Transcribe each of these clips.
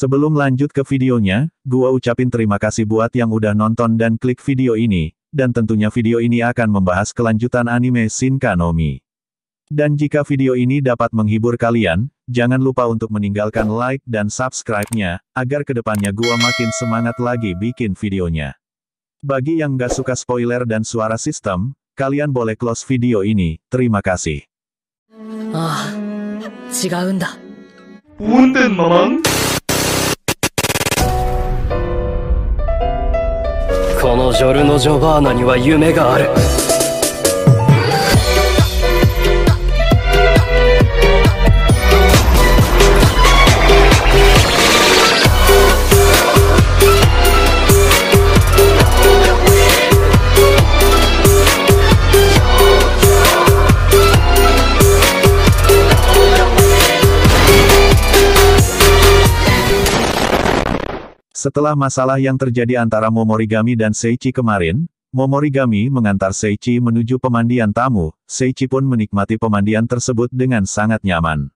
Sebelum lanjut ke videonya, gua ucapin terima kasih buat yang udah nonton dan klik video ini, dan tentunya video ini akan membahas kelanjutan anime Shinkanomi. Dan jika video ini dapat menghibur kalian, jangan lupa untuk meninggalkan like dan subscribe-nya, agar kedepannya gua makin semangat lagi bikin videonya. Bagi yang gak suka spoiler dan suara sistem, kalian boleh close video ini, terima kasih. Ah, 違うんだ。運転ママンこのジョルノ・ジョバーナには夢がある Setelah masalah yang terjadi antara Momorigami dan Seichi kemarin, Momorigami mengantar Seichi menuju pemandian tamu, Seichi pun menikmati pemandian tersebut dengan sangat nyaman.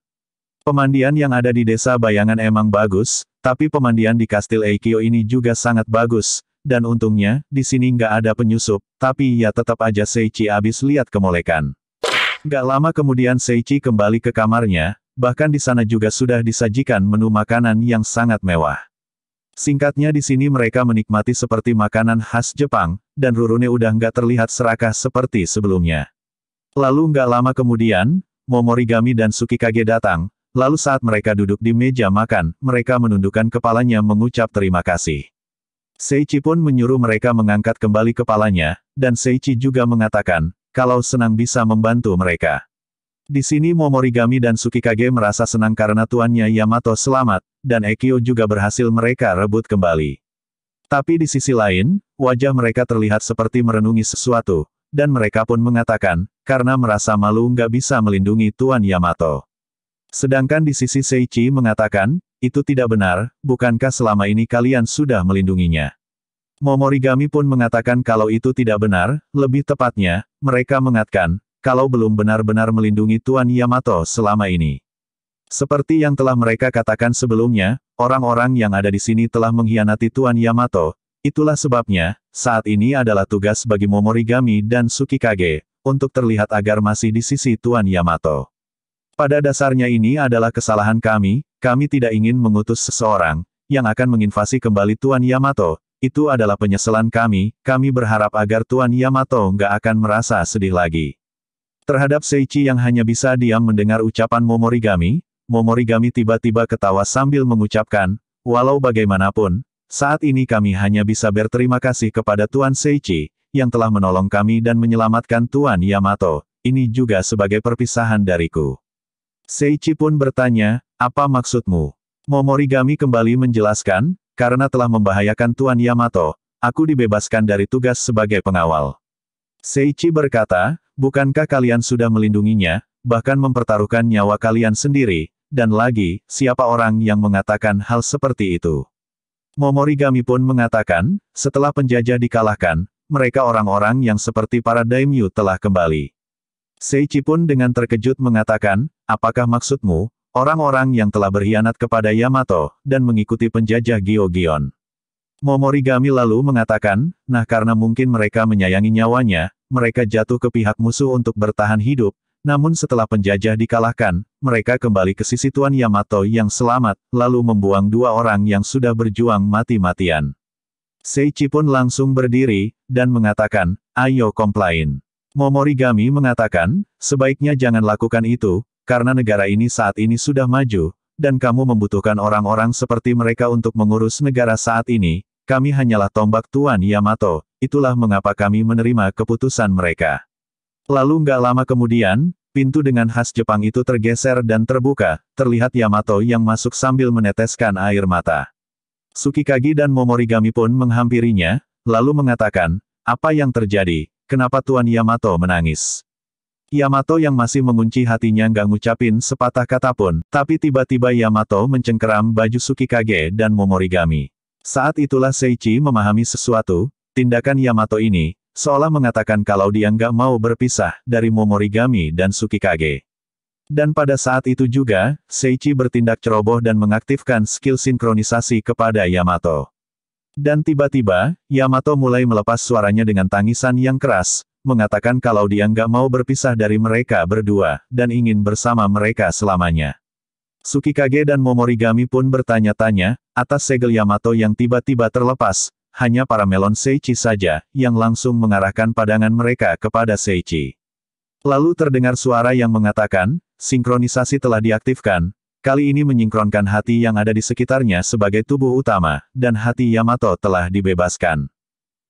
Pemandian yang ada di desa bayangan emang bagus, tapi pemandian di kastil Eikyo ini juga sangat bagus, dan untungnya, di sini nggak ada penyusup, tapi ya tetap aja Seichi abis lihat kemolekan. Gak lama kemudian Seichi kembali ke kamarnya, bahkan di sana juga sudah disajikan menu makanan yang sangat mewah. Singkatnya di sini mereka menikmati seperti makanan khas Jepang, dan Rurune udah nggak terlihat serakah seperti sebelumnya. Lalu nggak lama kemudian, Momorigami dan Sukikage datang, lalu saat mereka duduk di meja makan, mereka menundukkan kepalanya mengucap terima kasih. Seichi pun menyuruh mereka mengangkat kembali kepalanya, dan Seichi juga mengatakan, kalau senang bisa membantu mereka. Di sini Momorigami dan Sukikage merasa senang karena tuannya Yamato selamat, dan Ekyo juga berhasil mereka rebut kembali. Tapi di sisi lain, wajah mereka terlihat seperti merenungi sesuatu, dan mereka pun mengatakan, karena merasa malu nggak bisa melindungi Tuan Yamato. Sedangkan di sisi Seichi mengatakan, itu tidak benar, bukankah selama ini kalian sudah melindunginya? Momorigami pun mengatakan kalau itu tidak benar, lebih tepatnya, mereka mengatakan, kalau belum benar-benar melindungi Tuan Yamato selama ini. Seperti yang telah mereka katakan sebelumnya, orang-orang yang ada di sini telah mengkhianati Tuan Yamato, itulah sebabnya, saat ini adalah tugas bagi Momorigami dan Sukikage untuk terlihat agar masih di sisi Tuan Yamato. Pada dasarnya ini adalah kesalahan kami, kami tidak ingin mengutus seseorang, yang akan menginvasi kembali Tuan Yamato, itu adalah penyesalan kami, kami berharap agar Tuan Yamato nggak akan merasa sedih lagi. Terhadap Seichi yang hanya bisa diam mendengar ucapan Momorigami, Momorigami tiba-tiba ketawa sambil mengucapkan, walau bagaimanapun, saat ini kami hanya bisa berterima kasih kepada Tuan Seichi, yang telah menolong kami dan menyelamatkan Tuan Yamato, ini juga sebagai perpisahan dariku. Seichi pun bertanya, apa maksudmu? Momorigami kembali menjelaskan, karena telah membahayakan Tuan Yamato, aku dibebaskan dari tugas sebagai pengawal. Seichi berkata, Bukankah kalian sudah melindunginya, bahkan mempertaruhkan nyawa kalian sendiri, dan lagi, siapa orang yang mengatakan hal seperti itu? Momorigami pun mengatakan, setelah penjajah dikalahkan, mereka orang-orang yang seperti para daimyo telah kembali. Seichi pun dengan terkejut mengatakan, apakah maksudmu, orang-orang yang telah berkhianat kepada Yamato, dan mengikuti penjajah Gyogion? Momorigami lalu mengatakan, nah karena mungkin mereka menyayangi nyawanya, mereka jatuh ke pihak musuh untuk bertahan hidup, namun setelah penjajah dikalahkan, mereka kembali ke sisi Tuan Yamato yang selamat, lalu membuang dua orang yang sudah berjuang mati-matian. Seichi pun langsung berdiri, dan mengatakan, ayo komplain. Momorigami mengatakan, sebaiknya jangan lakukan itu, karena negara ini saat ini sudah maju, dan kamu membutuhkan orang-orang seperti mereka untuk mengurus negara saat ini, kami hanyalah tombak Tuan Yamato, itulah mengapa kami menerima keputusan mereka. Lalu nggak lama kemudian, pintu dengan khas Jepang itu tergeser dan terbuka, terlihat Yamato yang masuk sambil meneteskan air mata. Sukikagi dan Momorigami pun menghampirinya, lalu mengatakan, apa yang terjadi, kenapa Tuan Yamato menangis? Yamato yang masih mengunci hatinya nggak ngucapin sepatah kata pun, tapi tiba-tiba Yamato mencengkeram baju Sukikage dan Momorigami. Saat itulah Seichi memahami sesuatu, Tindakan Yamato ini, seolah mengatakan kalau dia nggak mau berpisah dari Momorigami dan Sukikage. Dan pada saat itu juga, Seichi bertindak ceroboh dan mengaktifkan skill sinkronisasi kepada Yamato. Dan tiba-tiba, Yamato mulai melepas suaranya dengan tangisan yang keras, mengatakan kalau dia nggak mau berpisah dari mereka berdua, dan ingin bersama mereka selamanya. Sukikage dan Momorigami pun bertanya-tanya, atas segel Yamato yang tiba-tiba terlepas, hanya para melon Seichi saja, yang langsung mengarahkan pandangan mereka kepada Seichi. Lalu terdengar suara yang mengatakan, sinkronisasi telah diaktifkan, kali ini menyingkronkan hati yang ada di sekitarnya sebagai tubuh utama, dan hati Yamato telah dibebaskan.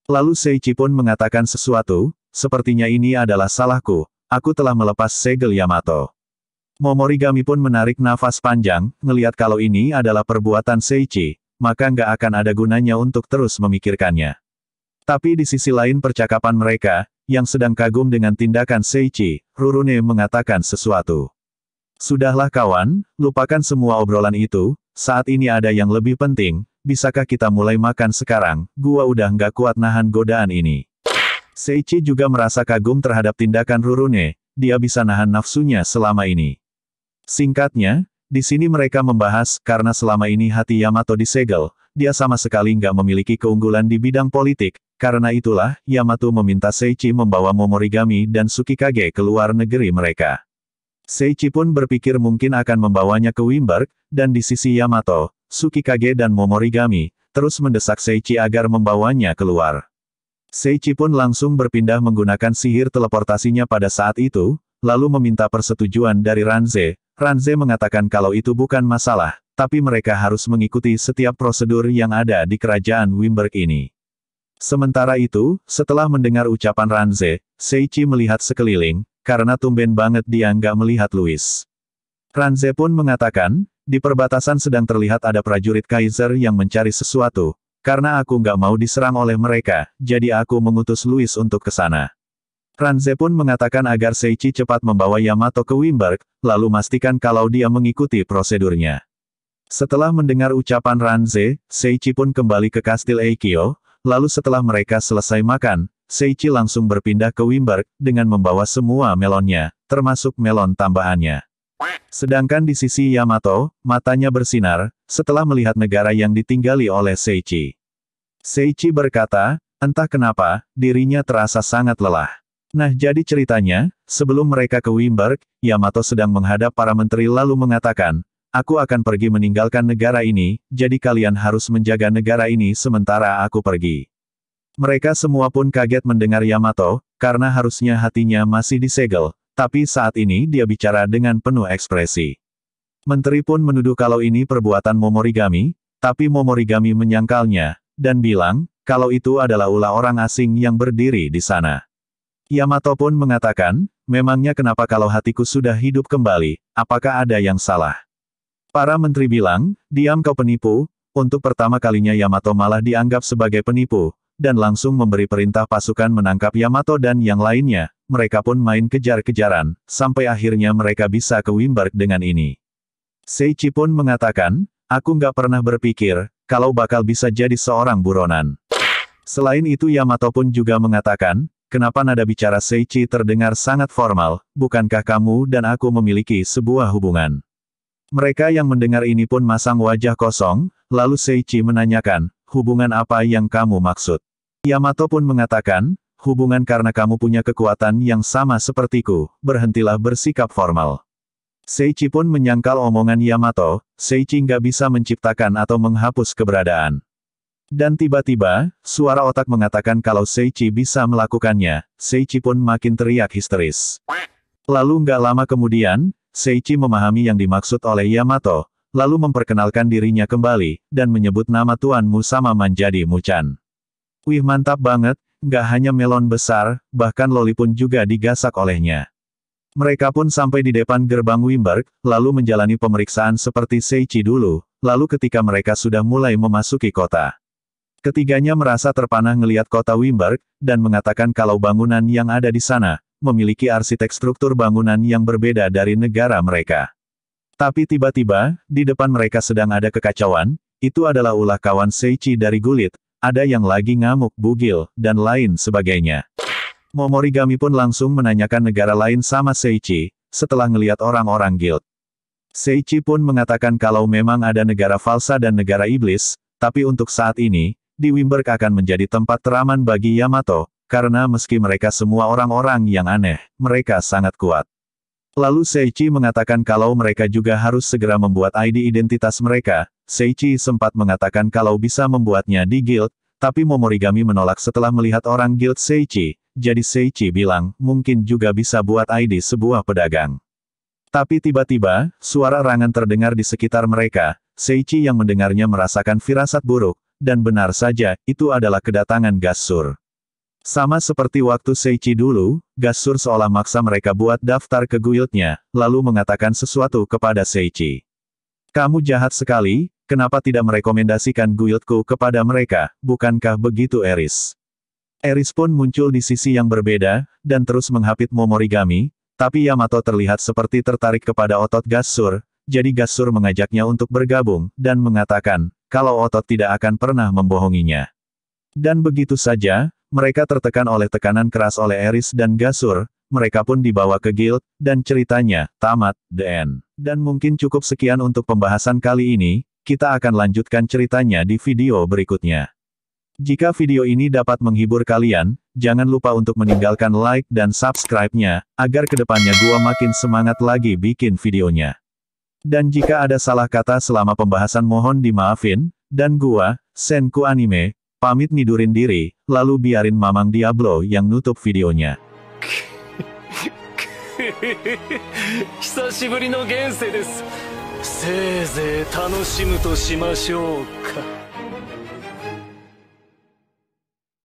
Lalu Seichi pun mengatakan sesuatu, sepertinya ini adalah salahku, aku telah melepas segel Yamato. Momorigami pun menarik nafas panjang, melihat kalau ini adalah perbuatan Seichi, maka nggak akan ada gunanya untuk terus memikirkannya. Tapi di sisi lain percakapan mereka, yang sedang kagum dengan tindakan Seichi, Rurune mengatakan sesuatu. Sudahlah kawan, lupakan semua obrolan itu, saat ini ada yang lebih penting, bisakah kita mulai makan sekarang, gua udah nggak kuat nahan godaan ini. Seichi juga merasa kagum terhadap tindakan Rurune, dia bisa nahan nafsunya selama ini. Singkatnya, di sini mereka membahas, karena selama ini hati Yamato disegel, dia sama sekali nggak memiliki keunggulan di bidang politik, karena itulah, Yamato meminta Seichi membawa Momorigami dan Sukikage ke luar negeri mereka. Seichi pun berpikir mungkin akan membawanya ke Wimberg, dan di sisi Yamato, Sukikage dan Momorigami, terus mendesak Seichi agar membawanya keluar. Seichi pun langsung berpindah menggunakan sihir teleportasinya pada saat itu, lalu meminta persetujuan dari Ranze, Ranze mengatakan kalau itu bukan masalah, tapi mereka harus mengikuti setiap prosedur yang ada di kerajaan Wimberg ini. Sementara itu, setelah mendengar ucapan Ranze, Seichi melihat sekeliling, karena tumben banget dia nggak melihat Louis. Ranze pun mengatakan, di perbatasan sedang terlihat ada prajurit Kaiser yang mencari sesuatu, karena aku nggak mau diserang oleh mereka, jadi aku mengutus Louis untuk ke sana. Ranze pun mengatakan agar Seichi cepat membawa Yamato ke Wimberg, lalu pastikan kalau dia mengikuti prosedurnya. Setelah mendengar ucapan Ranze, Seichi pun kembali ke kastil Eikyo, lalu setelah mereka selesai makan, Seichi langsung berpindah ke Wimberg dengan membawa semua melonnya, termasuk melon tambahannya. Sedangkan di sisi Yamato, matanya bersinar, setelah melihat negara yang ditinggali oleh Seichi. Seichi berkata, entah kenapa, dirinya terasa sangat lelah. Nah jadi ceritanya, sebelum mereka ke Wimberg, Yamato sedang menghadap para menteri lalu mengatakan, aku akan pergi meninggalkan negara ini, jadi kalian harus menjaga negara ini sementara aku pergi. Mereka semua pun kaget mendengar Yamato, karena harusnya hatinya masih disegel, tapi saat ini dia bicara dengan penuh ekspresi. Menteri pun menuduh kalau ini perbuatan Momorigami, tapi Momorigami menyangkalnya, dan bilang, kalau itu adalah ulah orang asing yang berdiri di sana. Yamato pun mengatakan, memangnya kenapa kalau hatiku sudah hidup kembali, apakah ada yang salah? Para menteri bilang, diam kau penipu, untuk pertama kalinya Yamato malah dianggap sebagai penipu, dan langsung memberi perintah pasukan menangkap Yamato dan yang lainnya, mereka pun main kejar-kejaran, sampai akhirnya mereka bisa ke Wimberg dengan ini. Seichi pun mengatakan, aku nggak pernah berpikir, kalau bakal bisa jadi seorang buronan. Selain itu Yamato pun juga mengatakan, kenapa nada bicara Seichi terdengar sangat formal, bukankah kamu dan aku memiliki sebuah hubungan? Mereka yang mendengar ini pun masang wajah kosong, lalu Seichi menanyakan, hubungan apa yang kamu maksud? Yamato pun mengatakan, hubungan karena kamu punya kekuatan yang sama sepertiku, berhentilah bersikap formal. Seichi pun menyangkal omongan Yamato, Seichi nggak bisa menciptakan atau menghapus keberadaan. Dan tiba-tiba, suara otak mengatakan kalau Seichi bisa melakukannya, Seichi pun makin teriak histeris. Lalu nggak lama kemudian, Seichi memahami yang dimaksud oleh Yamato, lalu memperkenalkan dirinya kembali, dan menyebut nama tuanmu sama menjadi Muchan. Wih mantap banget, nggak hanya melon besar, bahkan loli pun juga digasak olehnya. Mereka pun sampai di depan gerbang Wimberg, lalu menjalani pemeriksaan seperti Seichi dulu, lalu ketika mereka sudah mulai memasuki kota. Ketiganya merasa terpana ngeliat kota Wimberg, dan mengatakan kalau bangunan yang ada di sana, memiliki arsitek struktur bangunan yang berbeda dari negara mereka. Tapi tiba-tiba, di depan mereka sedang ada kekacauan, itu adalah ulah kawan Seichi dari Gulit, ada yang lagi ngamuk bugil, dan lain sebagainya. Momorigami pun langsung menanyakan negara lain sama Seichi, setelah ngeliat orang-orang guild. Seichi pun mengatakan kalau memang ada negara falsa dan negara iblis, tapi untuk saat ini, di Wimberk akan menjadi tempat teraman bagi Yamato, karena meski mereka semua orang-orang yang aneh, mereka sangat kuat. Lalu Seichi mengatakan kalau mereka juga harus segera membuat ID identitas mereka, Seichi sempat mengatakan kalau bisa membuatnya di guild, tapi Momorigami menolak setelah melihat orang guild Seichi, jadi Seichi bilang, mungkin juga bisa buat ID sebuah pedagang. Tapi tiba-tiba, suara rangan terdengar di sekitar mereka, Seichi yang mendengarnya merasakan firasat buruk, dan benar saja, itu adalah kedatangan Gasur. Sama seperti waktu Seichi dulu, Gasur seolah maksa mereka buat daftar ke guildnya, lalu mengatakan sesuatu kepada Seichi. Kamu jahat sekali, kenapa tidak merekomendasikan guildku kepada mereka, bukankah begitu Eris? Eris pun muncul di sisi yang berbeda, dan terus menghapit Momorigami, tapi Yamato terlihat seperti tertarik kepada otot Gasur jadi Gasur mengajaknya untuk bergabung, dan mengatakan, kalau otot tidak akan pernah membohonginya. Dan begitu saja, mereka tertekan oleh tekanan keras oleh Eris dan Gasur, mereka pun dibawa ke guild, dan ceritanya, tamat, the end. Dan mungkin cukup sekian untuk pembahasan kali ini, kita akan lanjutkan ceritanya di video berikutnya. Jika video ini dapat menghibur kalian, jangan lupa untuk meninggalkan like dan subscribe-nya, agar kedepannya gua makin semangat lagi bikin videonya. Dan jika ada salah kata selama pembahasan mohon dimaafin, dan gua, Senku Anime, pamit nidurin diri, lalu biarin Mamang Diablo yang nutup videonya. 久しぶりの現世です。せいぜい楽しむとしましょうか。